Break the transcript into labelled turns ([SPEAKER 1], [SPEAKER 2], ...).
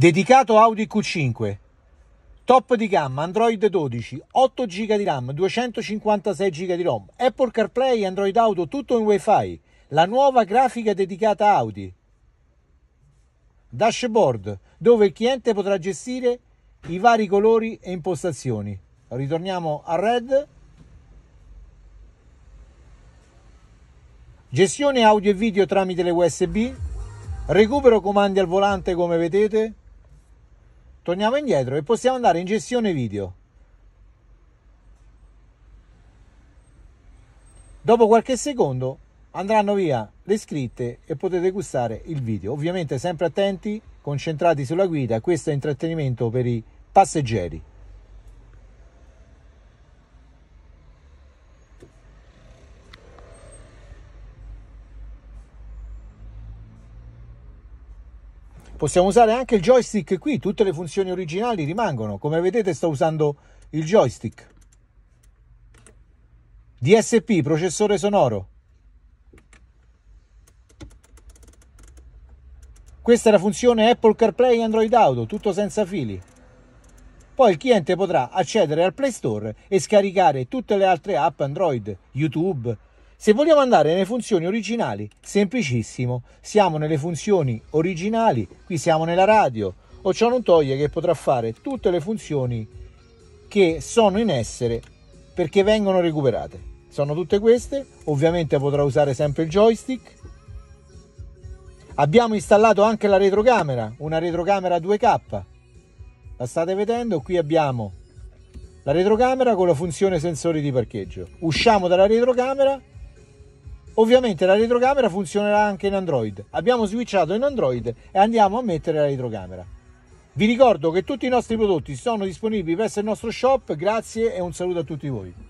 [SPEAKER 1] Dedicato Audi Q5, top di gamma, Android 12, 8 GB di RAM, 256 GB di ROM, Apple CarPlay, Android Auto, tutto in WiFi, la nuova grafica dedicata Audi. Dashboard, dove il cliente potrà gestire i vari colori e impostazioni. Ritorniamo a Red. Gestione audio e video tramite le USB, recupero comandi al volante come vedete, torniamo indietro e possiamo andare in gestione video. Dopo qualche secondo andranno via le scritte e potete gustare il video. Ovviamente sempre attenti, concentrati sulla guida, questo è intrattenimento per i passeggeri. Possiamo usare anche il joystick qui, tutte le funzioni originali rimangono. Come vedete sto usando il joystick. DSP, processore sonoro. Questa è la funzione Apple CarPlay e Android Auto, tutto senza fili. Poi il cliente potrà accedere al Play Store e scaricare tutte le altre app Android, YouTube, se vogliamo andare nelle funzioni originali, semplicissimo, siamo nelle funzioni originali, qui siamo nella radio, o ciò non toglie che potrà fare tutte le funzioni che sono in essere perché vengono recuperate. Sono tutte queste, ovviamente potrà usare sempre il joystick. Abbiamo installato anche la retrocamera, una retrocamera 2K. La state vedendo, qui abbiamo la retrocamera con la funzione sensori di parcheggio. Usciamo dalla retrocamera Ovviamente la retrocamera funzionerà anche in Android. Abbiamo switchato in Android e andiamo a mettere la retrocamera. Vi ricordo che tutti i nostri prodotti sono disponibili presso il nostro shop, grazie e un saluto a tutti voi.